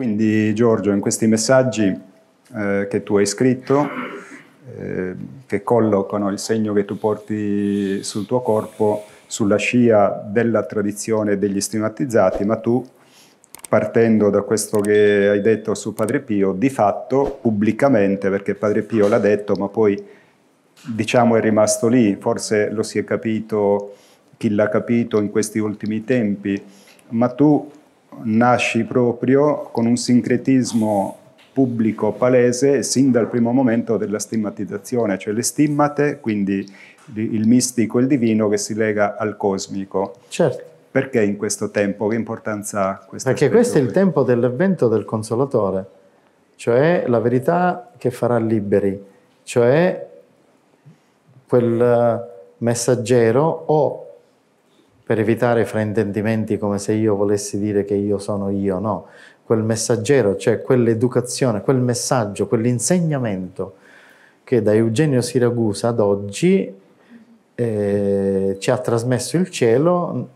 Quindi Giorgio, in questi messaggi eh, che tu hai scritto, eh, che collocano il segno che tu porti sul tuo corpo sulla scia della tradizione degli stigmatizzati, ma tu, partendo da questo che hai detto su Padre Pio, di fatto pubblicamente, perché Padre Pio l'ha detto, ma poi diciamo è rimasto lì, forse lo si è capito chi l'ha capito in questi ultimi tempi, ma tu nasci proprio con un sincretismo pubblico palese sin dal primo momento della stigmatizzazione, cioè le stimmate, quindi il mistico e il divino che si lega al cosmico. Certo. Perché in questo tempo? Che importanza ha questo? Perché questo è il tempo dell'avvento del Consolatore, cioè la verità che farà liberi, cioè quel messaggero o per evitare fraintendimenti come se io volessi dire che io sono io, no. Quel messaggero, cioè quell'educazione, quel messaggio, quell'insegnamento che da Eugenio Siragusa ad oggi eh, ci ha trasmesso il cielo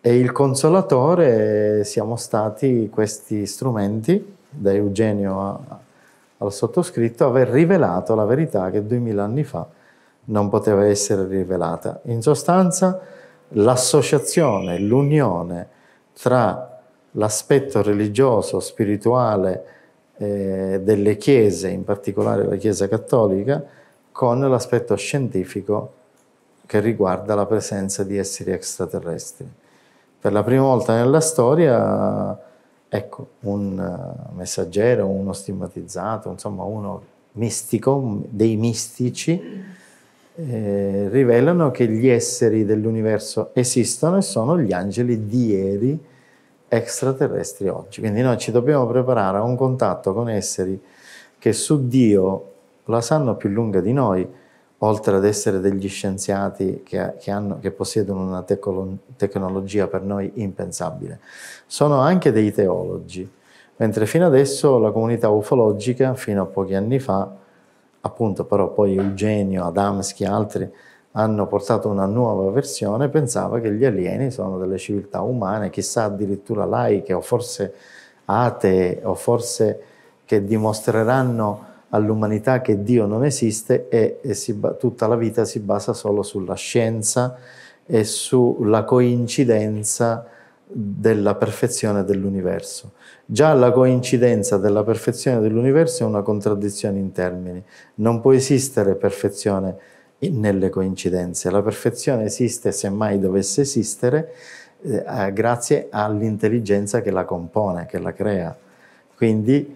e il consolatore siamo stati questi strumenti, da Eugenio a, al sottoscritto, aver rivelato la verità che duemila anni fa non poteva essere rivelata. In sostanza l'associazione, l'unione tra l'aspetto religioso, spirituale eh, delle chiese, in particolare la Chiesa cattolica, con l'aspetto scientifico che riguarda la presenza di esseri extraterrestri. Per la prima volta nella storia, ecco, un eh, messaggero, uno stigmatizzato, insomma uno mistico, dei mistici, eh, rivelano che gli esseri dell'universo esistono e sono gli angeli di ieri extraterrestri oggi. Quindi noi ci dobbiamo preparare a un contatto con esseri che su Dio la sanno più lunga di noi, oltre ad essere degli scienziati che, che, hanno, che possiedono una tecolo, tecnologia per noi impensabile. Sono anche dei teologi, mentre fino adesso la comunità ufologica, fino a pochi anni fa, appunto però poi Eugenio, Adamski e altri hanno portato una nuova versione, pensava che gli alieni sono delle civiltà umane, chissà addirittura laiche o forse atee o forse che dimostreranno all'umanità che Dio non esiste e, e si, tutta la vita si basa solo sulla scienza e sulla coincidenza della perfezione dell'universo. Già la coincidenza della perfezione dell'universo è una contraddizione in termini. Non può esistere perfezione nelle coincidenze. La perfezione esiste, semmai dovesse esistere, eh, eh, grazie all'intelligenza che la compone, che la crea. Quindi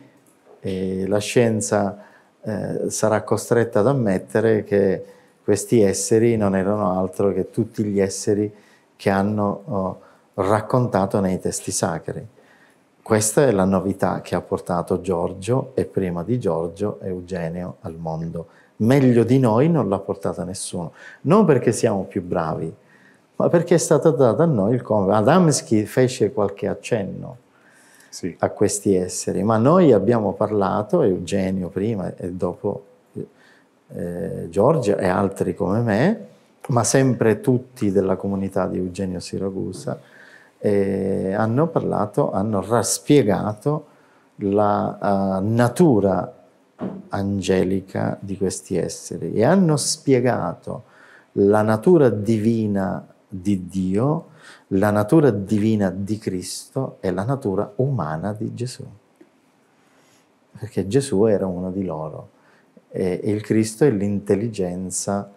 eh, la scienza eh, sarà costretta ad ammettere che questi esseri non erano altro che tutti gli esseri che hanno... Oh, raccontato nei testi sacri. Questa è la novità che ha portato Giorgio e prima di Giorgio Eugenio al mondo. Meglio di noi non l'ha portata nessuno, non perché siamo più bravi, ma perché è stata data a noi il compito. Adamski fece qualche accenno sì. a questi esseri, ma noi abbiamo parlato, Eugenio prima e dopo eh, Giorgio e altri come me, ma sempre tutti della comunità di Eugenio Siragusa, eh, hanno parlato, hanno raspiegato la uh, natura angelica di questi esseri e hanno spiegato la natura divina di Dio, la natura divina di Cristo e la natura umana di Gesù. Perché Gesù era uno di loro e il Cristo è l'intelligenza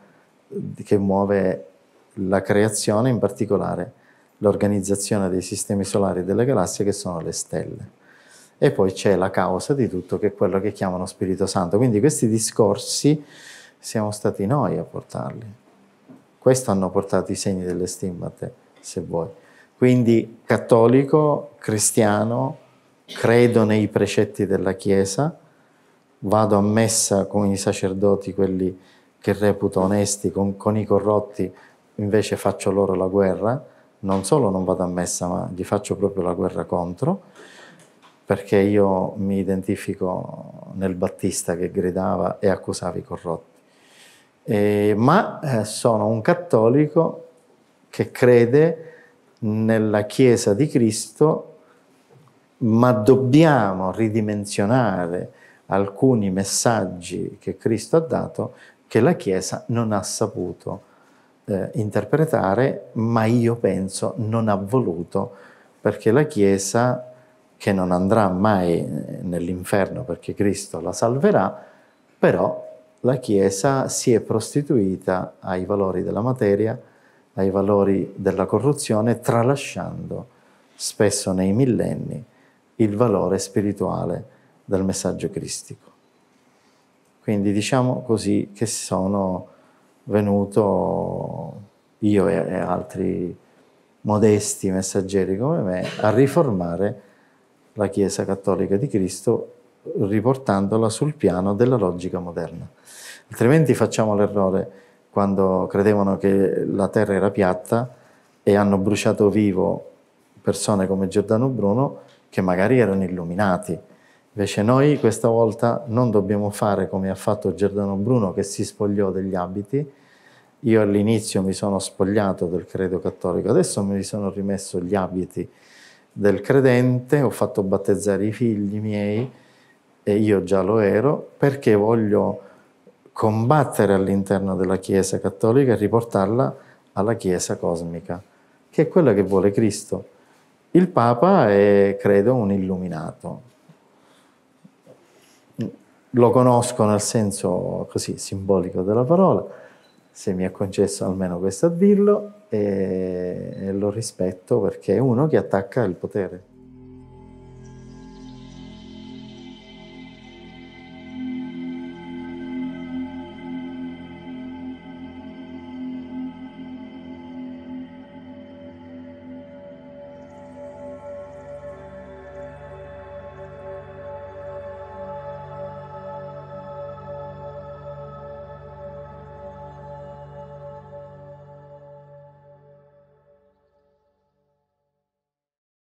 che muove la creazione in particolare l'organizzazione dei sistemi solari e delle galassie che sono le stelle. E poi c'è la causa di tutto che è quello che chiamano Spirito Santo. Quindi questi discorsi siamo stati noi a portarli. Questo hanno portato i segni delle stimmate, se vuoi. Quindi cattolico, cristiano, credo nei precetti della Chiesa, vado a messa con i sacerdoti, quelli che reputo onesti, con, con i corrotti invece faccio loro la guerra non solo non vado a messa, ma gli faccio proprio la guerra contro, perché io mi identifico nel Battista che gridava e accusava i corrotti. Eh, ma eh, sono un cattolico che crede nella Chiesa di Cristo, ma dobbiamo ridimensionare alcuni messaggi che Cristo ha dato che la Chiesa non ha saputo eh, interpretare, ma io penso non ha voluto perché la Chiesa, che non andrà mai eh, nell'inferno perché Cristo la salverà, però la Chiesa si è prostituita ai valori della materia, ai valori della corruzione, tralasciando spesso nei millenni il valore spirituale del messaggio cristico. Quindi diciamo così che sono venuto io e, e altri modesti messaggeri come me a riformare la Chiesa Cattolica di Cristo riportandola sul piano della logica moderna. Altrimenti facciamo l'errore quando credevano che la terra era piatta e hanno bruciato vivo persone come Giordano Bruno che magari erano illuminati Invece noi questa volta non dobbiamo fare come ha fatto Giordano Bruno che si spogliò degli abiti. Io all'inizio mi sono spogliato del credo cattolico, adesso mi sono rimesso gli abiti del credente, ho fatto battezzare i figli miei e io già lo ero perché voglio combattere all'interno della Chiesa cattolica e riportarla alla Chiesa cosmica, che è quella che vuole Cristo. Il Papa è, credo, un illuminato, lo conosco nel senso così simbolico della parola, se mi è concesso almeno questo a dirlo, e, e lo rispetto perché è uno che attacca il potere.